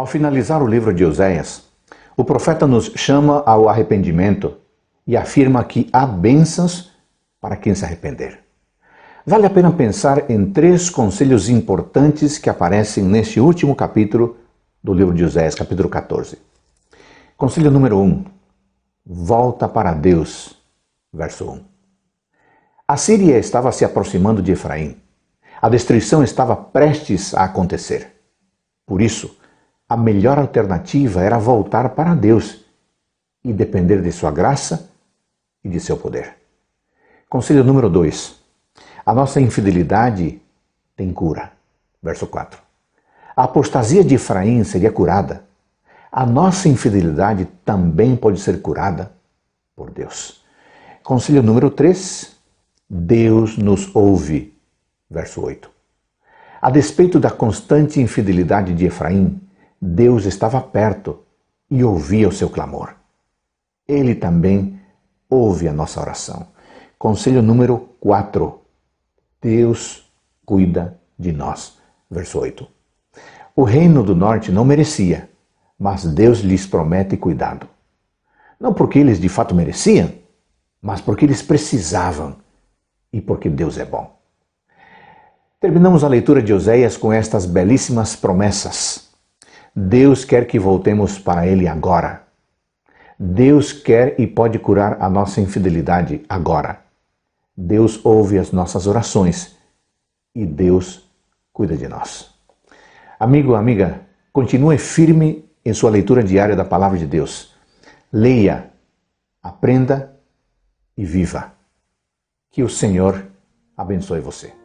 Ao finalizar o livro de Oséias, o profeta nos chama ao arrependimento e afirma que há bênçãos para quem se arrepender. Vale a pena pensar em três conselhos importantes que aparecem neste último capítulo do livro de Oséias, capítulo 14. Conselho número 1: um, Volta para Deus, verso 1. A Síria estava se aproximando de Efraim. A destruição estava prestes a acontecer. Por isso, a melhor alternativa era voltar para Deus e depender de sua graça e de seu poder. Conselho número 2. A nossa infidelidade tem cura. Verso 4. A apostasia de Efraim seria curada. A nossa infidelidade também pode ser curada por Deus. Conselho número 3. Deus nos ouve. Verso 8. A despeito da constante infidelidade de Efraim, Deus estava perto e ouvia o seu clamor. Ele também ouve a nossa oração. Conselho número 4. Deus cuida de nós. Verso 8. O reino do norte não merecia, mas Deus lhes promete cuidado. Não porque eles de fato mereciam, mas porque eles precisavam e porque Deus é bom. Terminamos a leitura de Oséias com estas belíssimas promessas. Deus quer que voltemos para Ele agora. Deus quer e pode curar a nossa infidelidade agora. Deus ouve as nossas orações e Deus cuida de nós. Amigo, amiga, continue firme em sua leitura diária da Palavra de Deus. Leia, aprenda e viva. Que o Senhor abençoe você.